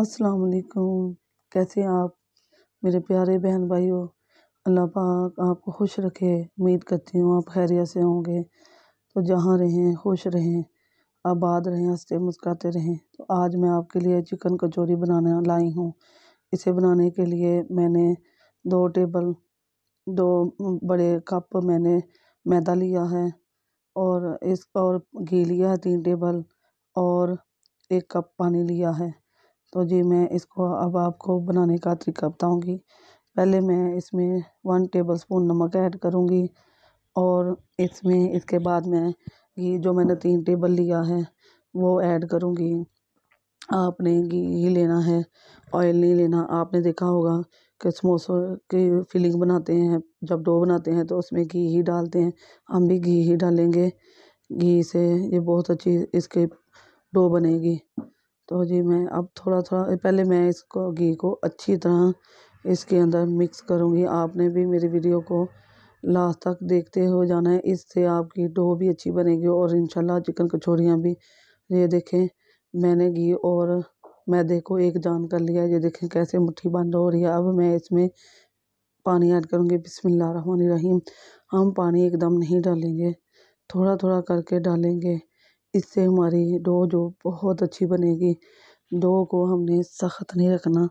अस्सलाम वालेकुम कैसे आप मेरे प्यारे बहन भाइयों अल्लाह पाक आपको खुश रखे उम्मीद करती हूँ आप खैरियत से होंगे तो जहाँ रहें खुश रहें आबाद रहें हंसते मुस्कुराते रहें तो आज मैं आपके लिए चिकन कचौरी बनाने लाई हूँ इसे बनाने के लिए मैंने दो टेबल दो बड़े कप मैंने मैदा लिया है और इस और घी लिया है तीन टेबल और एक कप पानी लिया है तो जी मैं इसको अब आपको बनाने का तरीका बताऊंगी पहले मैं इसमें वन टेबल स्पून नमक ऐड करूंगी और इसमें इसके बाद मैं घी जो मैंने तीन टेबल लिया है वो ऐड करूंगी आपने घी ही लेना है ऑयल नहीं लेना आपने देखा होगा कि समोसों की फिलिंग बनाते हैं जब डो बनाते हैं तो उसमें घी ही डालते हैं हम भी घी ही डालेंगे घी से ये बहुत अच्छी इसके डो बनेगी तो जी मैं अब थोड़ा थोड़ा पहले मैं इसको घी को अच्छी तरह इसके अंदर मिक्स करूँगी आपने भी मेरी वीडियो को लास्ट तक देखते हुए जाना है इससे आपकी डो भी अच्छी बनेगी और इंशाल्लाह चिकन कचौड़ियाँ भी ये देखें मैंने घी और मैदे को एक जान कर लिया ये देखें कैसे मुट्ठी बंद हो रही है अब मैं इसमें पानी ऐड करूँगी बिसमिल्ल रहीम हम पानी एकदम नहीं डालेंगे थोड़ा थोड़ा करके डालेंगे इससे हमारी डो जो बहुत अच्छी बनेगी डो को हमने सख्त नहीं रखना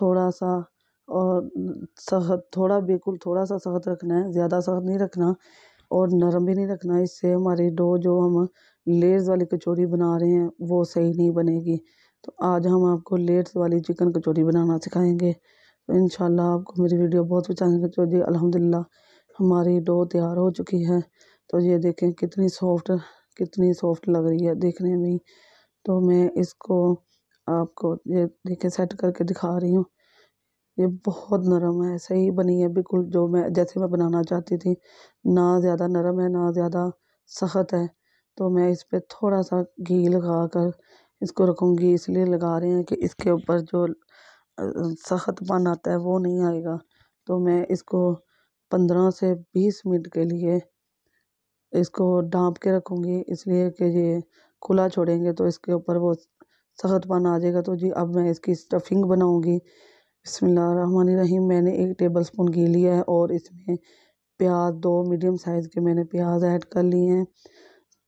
थोड़ा सा और सख्त थोड़ा बिल्कुल थोड़ा सा सख्त रखना है ज़्यादा सख्त नहीं रखना और नरम भी नहीं रखना इससे हमारी डो जो हम लेयर्स वाली कचौरी बना रहे हैं वो सही नहीं बनेगी तो आज हम आपको लेयर्स वाली चिकन कचौरी बनाना सिखाएंगे तो इन आपको मेरी वीडियो बहुत पसंद तो जी अलहमदिल्ला हमारी डो तैयार हो चुकी है तो ये देखें कितनी सॉफ्ट कितनी सॉफ्ट लग रही है देखने में तो मैं इसको आपको ये देखे सेट करके दिखा रही हूँ ये बहुत नरम है सही बनी है बिल्कुल जो मैं जैसे मैं बनाना चाहती थी ना ज़्यादा नरम है ना ज़्यादा सख्त है तो मैं इस पर थोड़ा सा घी लगा कर इसको रखूँगी इसलिए लगा रहे हैं कि इसके ऊपर जो पान आता है वो नहीं आएगा तो मैं इसको पंद्रह से बीस मिनट के लिए इसको ढाँप के रखूँगी इसलिए कि ये खुला छोड़ेंगे तो इसके ऊपर वो पान आ जाएगा तो जी अब मैं इसकी स्टफिंग बनाऊँगी रहीम मैंने एक टेबल स्पून घी लिया है और इसमें प्याज दो मीडियम साइज़ के मैंने प्याज ऐड कर लिए हैं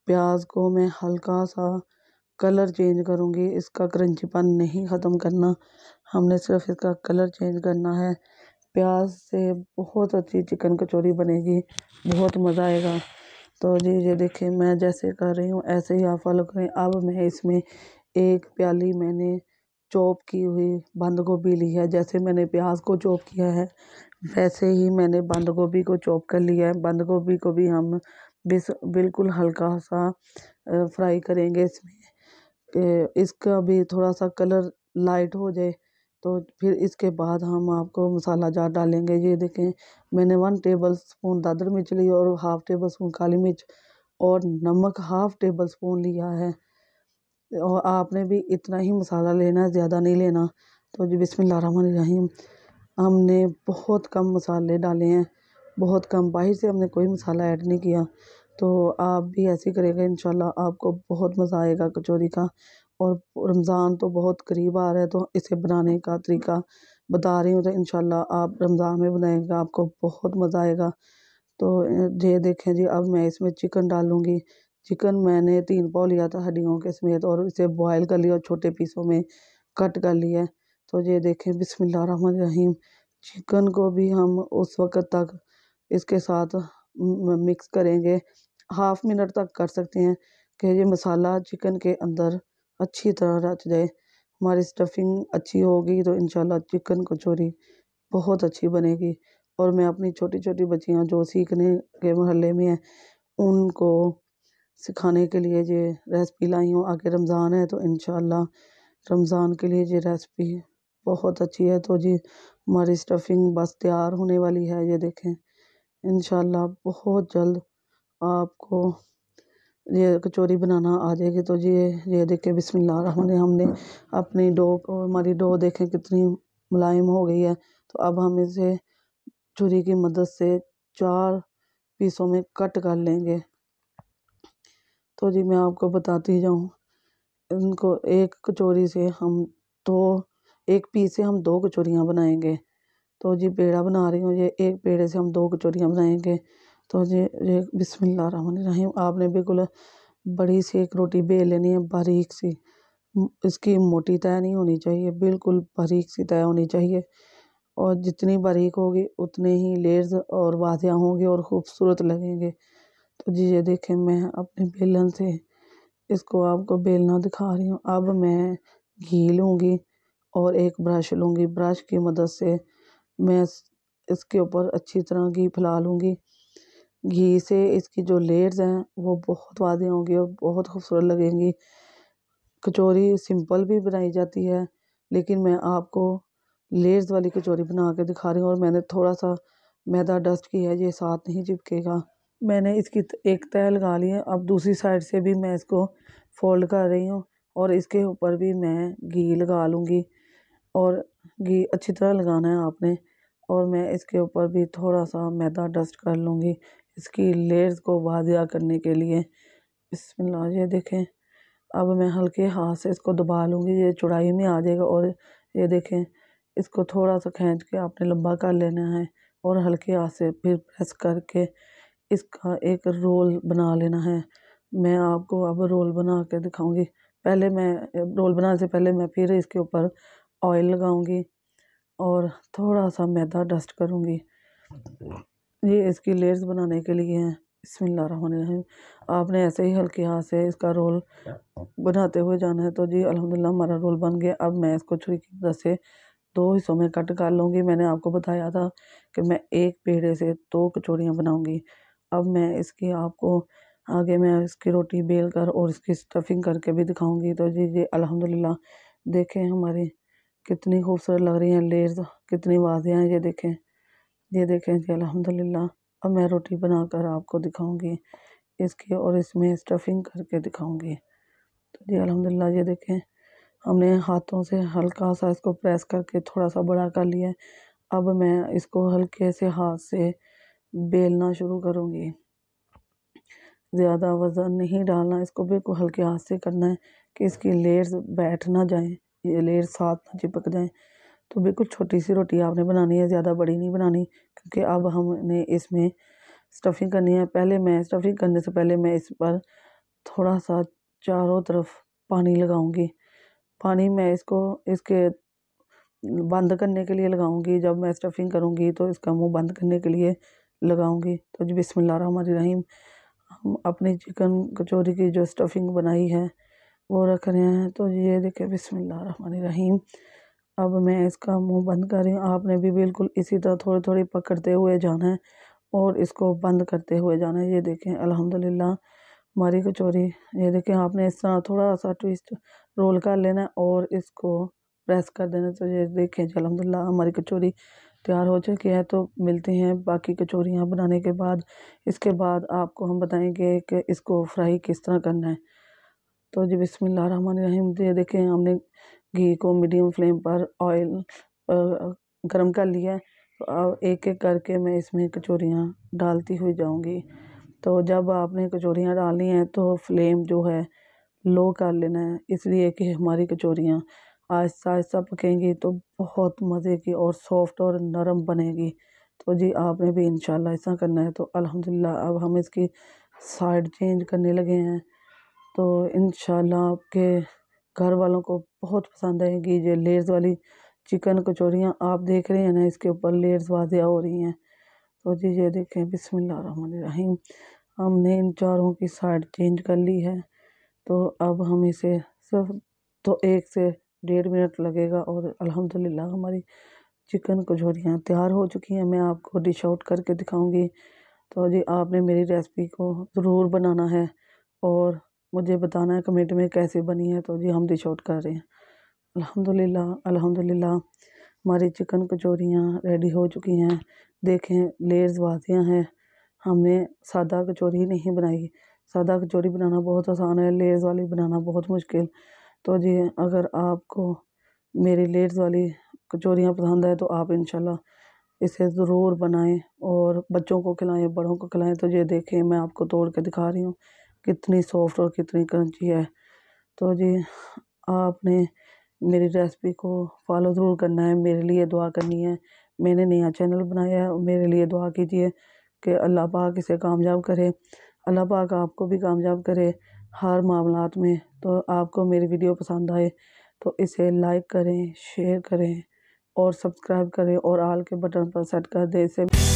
प्याज को मैं हल्का सा कलर चेंज करूँगी इसका क्रंचीपन नहीं ख़त्म करना हमने सिर्फ इसका कलर चेंज करना है प्याज से बहुत अच्छी चिकन कचौरी बनेगी बहुत मज़ा आएगा तो जी ये देखिए मैं जैसे कर रही हूँ ऐसे ही आप फॉलो करें अब मैं इसमें एक प्याली मैंने चॉप की हुई बंद गोभी ली है जैसे मैंने प्याज को चॉप किया है वैसे ही मैंने बंद गोभी को चॉप कर लिया है बंद गोभी को भी हम बिस बिल्कुल हल्का सा फ्राई करेंगे इसमें इसका भी थोड़ा सा कलर लाइट हो जाए तो फिर इसके बाद हम आपको मसाला जार डालेंगे ये देखें मैंने वन टेबल स्पून दादर मिर्च ली और हाफ़ टेबल स्पून काली मिर्च और नमक हाफ़ टेबल स्पून लिया है और आपने भी इतना ही मसाला लेना है ज़्यादा नहीं लेना तो जी बिसमीम हमने बहुत कम मसाले डाले हैं बहुत कम बाहर से हमने कोई मसाला ऐड नहीं किया तो आप भी ऐसे करेंगे इन आपको बहुत मज़ा आएगा कचौरी का और रमज़ान तो बहुत करीब आ रहा है तो इसे बनाने का तरीका बता रही हूँ तो इन आप रमज़ान में बनाएगा आपको बहुत मज़ा आएगा तो ये देखें जी अब मैं इसमें चिकन डालूँगी चिकन मैंने तीन पाव लिया था हड्डियों के समेत और इसे बॉयल कर लिया और छोटे पीसों में कट कर लिया तो ये देखें बिसमिल्ल रहीम चिकन को भी हम उस वक़्त तक इसके साथ मिक्स करेंगे हाफ़ मिनट तक कर सकते हैं कि ये मसाला चिकन के अंदर अच्छी तरह रच जाए हमारी स्टफिंग अच्छी होगी तो इन चिकन कचौरी बहुत अच्छी बनेगी और मैं अपनी छोटी छोटी बच्चियाँ जो सीखने के मरहले में हैं उनको सिखाने के लिए ये रेसिपी लाई हूँ आगे रमज़ान है तो इन रमज़ान के लिए ये रेसिपी बहुत अच्छी है तो जी हमारी स्टफिंग बस तैयार होने वाली है ये देखें इन बहुत जल्द आपको ये कचौरी बनाना आ जाएगी तो ये ये देखे बिस्मिल्लाह हमने अपनी डो हमारी डो देखें कितनी मुलायम हो गई है तो अब हम इसे छुरी की मदद से चार पीसों में कट कर लेंगे तो जी मैं आपको बताती जाऊँ इनको एक कचौरी से हम दो एक पीस से हम दो कचौरियाँ बनाएंगे तो जी पेड़ा बना रही हूँ ये एक पेड़े से हम दो कचौरियाँ बनाएंगे तो जे ये बिस्मिल्लाहिर्रहमानिर्रहीम आपने बिल्कुल बड़ी सी एक रोटी बेल लेनी है बारीक सी इसकी मोटी तय नहीं होनी चाहिए बिल्कुल बारीक सी तय होनी चाहिए और जितनी बारीक होगी उतने ही लेयर्स और वादियाँ होंगी और ख़ूबसूरत लगेंगे तो जी ये देखें मैं अपने बेलन से इसको आपको बेलना दिखा रही हूँ अब मैं घी लूँगी और एक ब्रश लूँगी ब्रश की मदद से मैं इसके ऊपर अच्छी तरह घी फैला लूँगी घी से इसकी जो लेयर्स हैं वो बहुत वादे होंगी और बहुत खूबसूरत लगेंगी कचौरी सिंपल भी बनाई जाती है लेकिन मैं आपको लेयर्स वाली कचौरी बना के दिखा रही हूँ और मैंने थोड़ा सा मैदा डस्ट किया है ये साथ नहीं चिपकेगा मैंने इसकी एक तह लगा ली है अब दूसरी साइड से भी मैं इसको फोल्ड कर रही हूँ और इसके ऊपर भी मैं घी लगा लूँगी और घी अच्छी तरह लगाना है आपने और मैं इसके ऊपर भी थोड़ा सा मैदा डस्ट कर लूँगी इसकी लेयर्स को वाजिया करने के लिए बिस्मिल्लाह ये देखें अब मैं हल्के हाथ से इसको दबा लूँगी ये चौड़ाई में आ जाएगा और ये देखें इसको थोड़ा सा खींच के आपने लंबा कर लेना है और हल्के हाथ से फिर प्रेस करके इसका एक रोल बना लेना है मैं आपको अब रोल बना के दिखाऊँगी पहले मैं रोल बनाने से पहले मैं फिर इसके ऊपर ऑयल लगाऊँगी और थोड़ा सा मैदा डस्ट करूँगी ये इसकी लेयर्स बनाने के लिए हैं रही आपने ऐसे ही हल्के हाथ से इसका रोल बनाते हुए जाना है तो जी अलहमदिल्ला हमारा रोल बन गया अब मैं इसको छुरी की मदद से दो हिस्सों में कट कर लूँगी मैंने आपको बताया था कि मैं एक पेड़े से दो कचौड़ियाँ बनाऊँगी अब मैं इसकी आपको आगे मैं इसकी रोटी बेल कर और इसकी स्टफिंग करके भी दिखाऊँगी तो जी जी अलहमदिल्ला देखें हमारी कितनी खूबसूरत लग रही हैं लेयर्स कितनी वाजियाँ हैं ये देखें ये देखें जी अलहमदिल्ला अब मैं रोटी बनाकर आपको दिखाऊंगी इसके और इसमें स्टफिंग करके दिखाऊंगी तो जी अलहमदिल्ला ये देखें हमने हाथों से हल्का सा इसको प्रेस करके थोड़ा सा बड़ा कर लिया अब मैं इसको हल्के से हाथ से बेलना शुरू करूँगी ज़्यादा वज़न नहीं डालना इसको बिल्कुल हल्के हाथ से करना है कि इसकी लेयर्स बैठ ना जाएँ ये लेयर साथ ना चिपक जाएँ तो बिल्कुल छोटी सी रोटी आपने बनानी है ज़्यादा बड़ी नहीं बनानी क्योंकि अब हमने इसमें स्टफिंग करनी है पहले मैं स्टफिंग करने से पहले मैं इस पर थोड़ा सा चारों तरफ पानी लगाऊंगी पानी मैं इसको इसके बंद करने के लिए लगाऊंगी जब मैं स्टफिंग करूंगी तो इसका मुंह बंद करने के लिए लगाऊंगी तो जी रहीम हम अपनी चिकन कचौरी की जो स्टफिंग बनाई है वो रख रहे हैं तो ये देखिए रहीम अब मैं इसका मुंह बंद कर रही हूँ आपने भी बिल्कुल इसी तरह थोड़ी थोड़ी पकड़ते हुए जाना है और इसको बंद करते हुए जाना है ये देखें अल्हम्दुलिल्लाह हमारी कचौरी ये देखें आपने इस तरह थोड़ा सा ट्विस्ट रोल कर लेना और इसको प्रेस कर देना तो ये देखें जी अलहमदिल्ला हमारी कचौरी तैयार हो चुकी है तो मिलते हैं बाकी कचौरियाँ बनाने के बाद इसके बाद आपको हम बताएंगे कि इसको फ्राई किस तरह करना है तो जब बिस्मिल्लाम दे तो देखें हमने घी को मीडियम फ्लेम पर ऑयल गर्म कर लिया तो अब एक एक करके मैं इसमें कचौरियाँ डालती हुई जाऊँगी तो जब आपने कचौरियाँ डालनी हैं तो फ्लेम जो है लो कर लेना है इसलिए कि हमारी कचौरियाँ आहिस्ता आहिस्ता पकेंगी तो बहुत मज़े की और सॉफ्ट और नरम बनेगी तो जी आपने भी इन ऐसा करना है तो अल्हम्दुलिल्लाह अब हम इसकी साइड चेंज करने लगे हैं तो इन आपके घर वालों को बहुत पसंद आएगी ये लेयर्स वाली चिकन कचौरियाँ आप देख रहे हैं ना इसके ऊपर लेयर्स वाजिया हो रही हैं तो जी ये देखें बिसमीम हमने इन चारों की साइड चेंज कर ली है तो अब हम इसे सिर्फ तो एक से डेढ़ मिनट लगेगा और अल्हम्दुलिल्लाह हमारी चिकन कचौरियाँ तैयार हो चुकी हैं मैं आपको डिश आउट करके दिखाऊंगी तो जी आपने मेरी रेसिपी को ज़रूर बनाना है और मुझे बताना है कमेंट में कैसे बनी है तो जी हम डिश तो आउट कर रहे हैं अल्हम्दुलिल्लाह अल्हम्दुलिल्लाह हमारी चिकन कचौरियाँ रेडी हो चुकी हैं देखें लेयर्स वाजियाँ हैं हमने सादा कचौरी नहीं बनाई सादा कचौरी बनाना बहुत आसान है लेयर्स वाली बनाना बहुत मुश्किल तो जी अगर आपको मेरी लेयर्स वाली कचौरियाँ पसंद है तो आप इन इसे ज़रूर बनाएं और बच्चों को खिलाएं बड़ों को खिलाएं तो ये देखें मैं आपको तोड़ के दिखा रही हूँ कितनी सॉफ्ट और कितनी क्रंची है तो जी आपने मेरी रेसिपी को फॉलो ज़रूर करना है मेरे लिए दुआ करनी है मैंने नया चैनल बनाया है मेरे लिए दुआ कीजिए कि अल्लाह पाक इसे कामयाब करे अल्लाह पाक आपको भी कामयाब करे हर मामला में तो आपको मेरी वीडियो पसंद आए तो इसे लाइक करें शेयर करें और सब्सक्राइब करें और आल के बटन पर सेट कर दें इसे